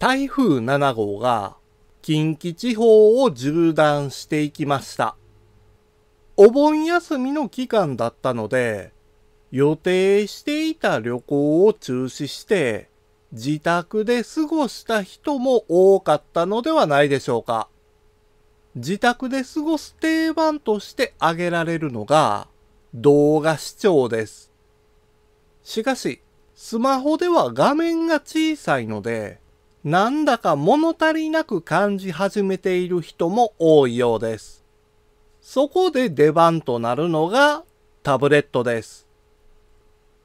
台風7号が近畿地方を縦断していきました。お盆休みの期間だったので、予定していた旅行を中止して、自宅で過ごした人も多かったのではないでしょうか。自宅で過ごす定番として挙げられるのが動画視聴です。しかし、スマホでは画面が小さいので、なんだか物足りなく感じ始めている人も多いようです。そこで出番となるのがタブレットです。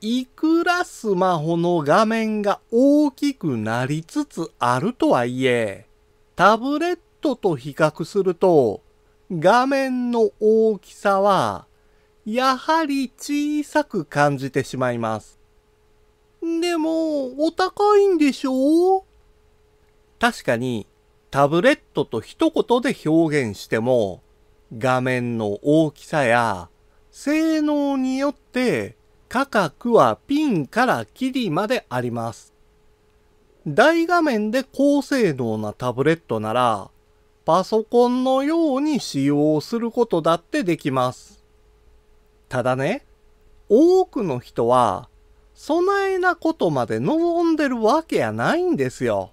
いくらスマホの画面が大きくなりつつあるとはいえ、タブレットと比較すると、画面の大きさは、やはり小さく感じてしまいます。でも、お高いんでしょう確かにタブレットと一言で表現しても画面の大きさや性能によって価格はピンからキリまであります。大画面で高性能なタブレットならパソコンのように使用することだってできます。ただね、多くの人は備えなことまで望んでるわけやないんですよ。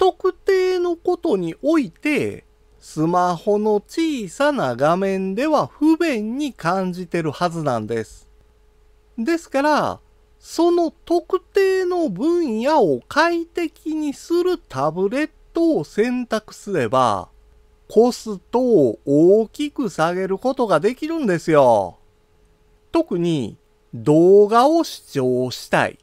特定のことにおいて、スマホの小さな画面では不便に感じてるはずなんです。ですから、その特定の分野を快適にするタブレットを選択すれば、コストを大きく下げることができるんですよ。特に動画を視聴したい、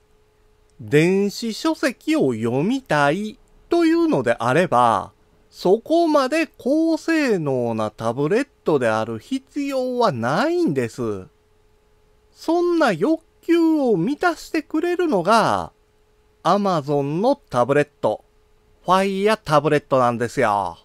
電子書籍を読みたいというのであれば、そこまで高性能なタブレットである必要はないんです。そんな欲求を満たしてくれるのが、Amazon のタブレット、Fire タブレットなんですよ。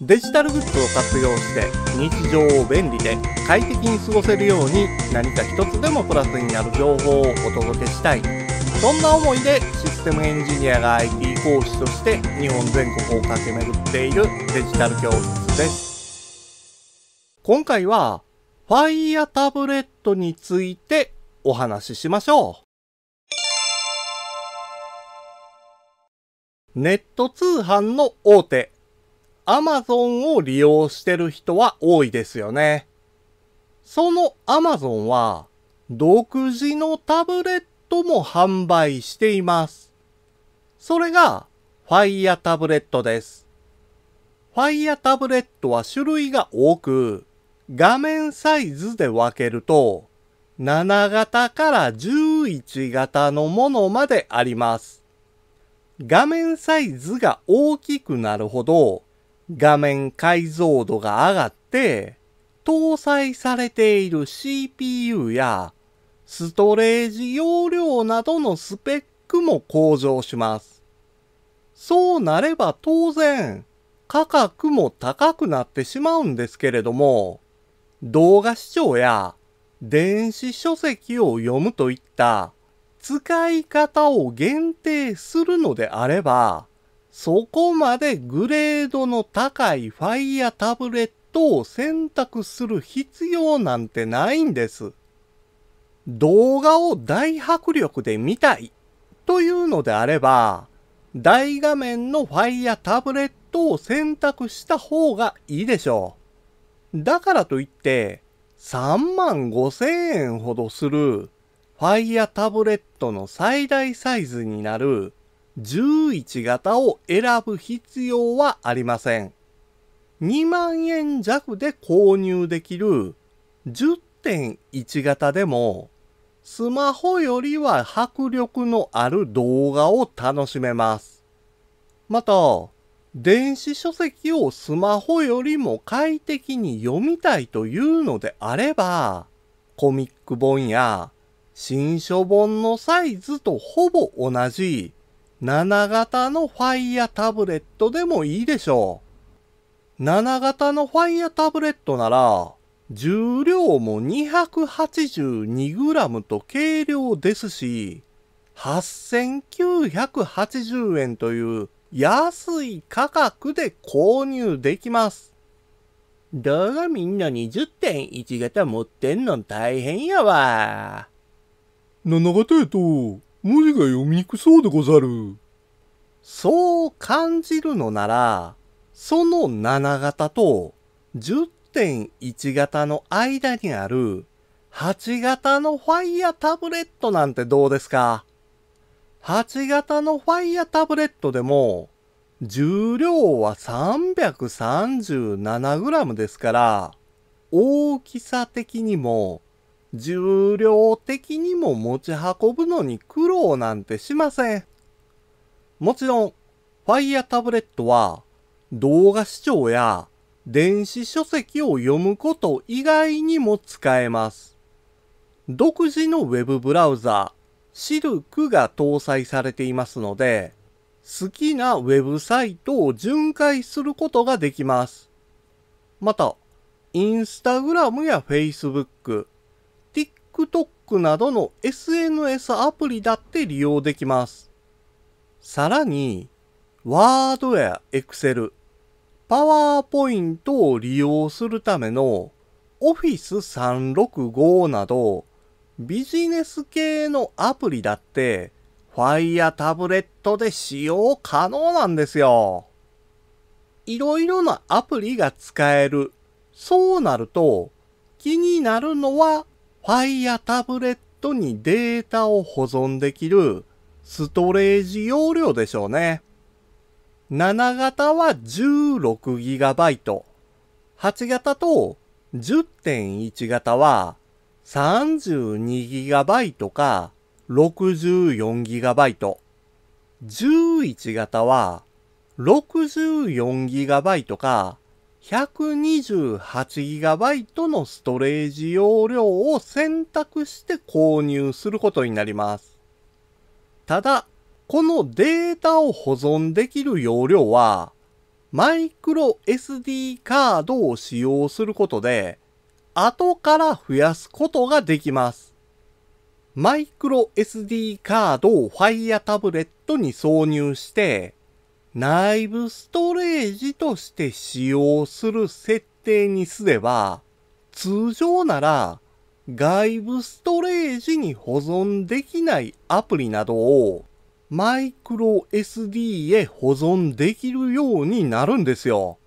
デジタルグッズを活用して日常を便利で快適に過ごせるように何か一つでもプラスになる情報をお届けしたい。そんな思いでシステムエンジニアが IT 講師として日本全国を駆け巡っているデジタル教室です。今回は Fire タブレットについてお話ししましょう。ネット通販の大手、Amazon を利用してる人は多いですよね。その Amazon は、独自のタブレットトも販売しています。それが Fire タブレットです。Fire タブレットは種類が多く、画面サイズで分けると、7型から11型のものまであります。画面サイズが大きくなるほど、画面解像度が上がって、搭載されている CPU やストレージ容量などのスペックも向上します。そうなれば当然、価格も高くなってしまうんですけれども、動画視聴や電子書籍を読むといった使い方を限定するのであれば、そこまでグレードの高いファイアタブレットを選択する必要なんてないんです。動画を大迫力で見たいというのであれば、大画面のファイやタブレットを選択した方がいいでしょう。だからといって、3万5千円ほどする Fire タブレットの最大サイズになる11型を選ぶ必要はありません。2万円弱で購入できる10.1型でもスマホよりは迫力のある動画を楽しめます。また、電子書籍をスマホよりも快適に読みたいというのであれば、コミック本や新書本のサイズとほぼ同じ7型の Fire タブレットでもいいでしょう。7型の Fire タブレットなら重量も 282g と軽量ですし、8980円という安い価格で購入できます。だがみんな20.1型持ってんの大変やわ。七型やと文字が読みにくそうでござる。そう感じるのなら、その7型と10 5.1型の間にある8型のファイヤータブレットなんてどうですか ?8 型のファイヤータブレットでも重量は 337g ですから大きさ的にも重量的にも持ち運ぶのに苦労なんてしません。もちろん、ファイヤータブレットは動画視聴や電子書籍を読むこと以外にも使えます。独自のウェブブラウザ、シルクが搭載されていますので、好きなウェブサイトを巡回することができます。また、インスタグラムや Facebook、TikTok などの SNS アプリだって利用できます。さらに、ワードやエクセル、パワーポイントを利用するための Office 365などビジネス系のアプリだって Fire タブレットで使用可能なんですよ。いろいろなアプリが使える。そうなると気になるのは Fire タブレットにデータを保存できるストレージ容量でしょうね。7型は 16GB、8型と10.1型は 32GB か 64GB、11型は 64GB か 128GB のストレージ容量を選択して購入することになります。ただ、このデータを保存できる容量は、マイクロ SD カードを使用することで、後から増やすことができます。マイクロ SD カードを Fire タブレットに挿入して、内部ストレージとして使用する設定にすれば、通常なら外部ストレージに保存できないアプリなどをマイクロ SD へ保存できるようになるんですよ。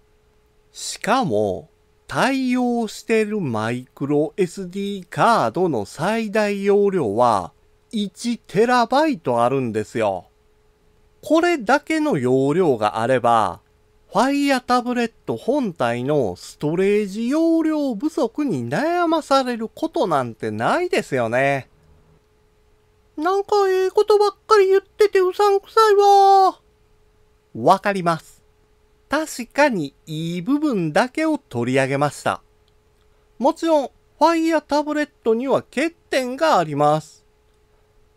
しかも、対応してるマイクロ SD カードの最大容量は 1TB あるんですよ。これだけの容量があれば、Fire タブレット本体のストレージ容量不足に悩まされることなんてないですよね。なんかええことばっかり言っててうさんくさいわ。わかります。確かにいい部分だけを取り上げました。もちろん、ファイヤータブレットには欠点があります。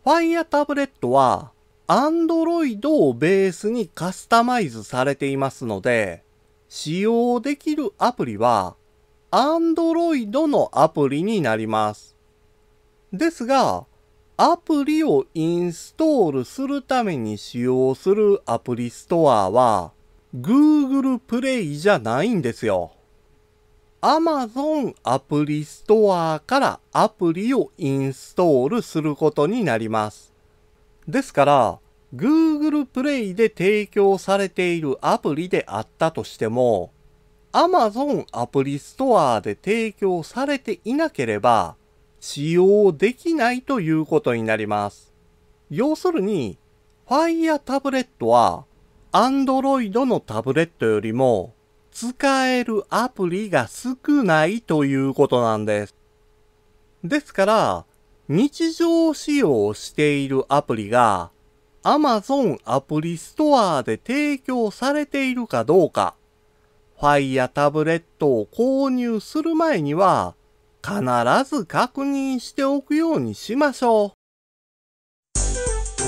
ファイヤータブレットは、Android をベースにカスタマイズされていますので、使用できるアプリは、Android のアプリになります。ですが、アプリをインストールするために使用するアプリストアは Google プレイじゃないんですよ。Amazon アプリストアからアプリをインストールすることになります。ですから Google プレイで提供されているアプリであったとしても Amazon アプリストアで提供されていなければ使用できないということになります。要するに、Fire タブレットは Android のタブレットよりも使えるアプリが少ないということなんです。ですから、日常使用しているアプリが Amazon アプリストアで提供されているかどうか、Fire タブレットを購入する前には必ず確認しておくようにしましょう。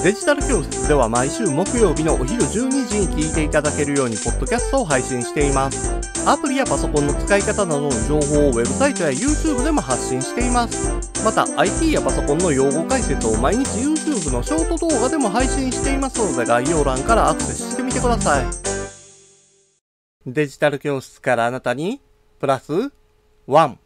デジタル教室では毎週木曜日のお昼12時に聞いていただけるようにポッドキャストを配信しています。アプリやパソコンの使い方などの情報をウェブサイトや YouTube でも発信しています。また IT やパソコンの用語解説を毎日 YouTube のショート動画でも配信していますので概要欄からアクセスしてみてください。デジタル教室からあなたにプラスワン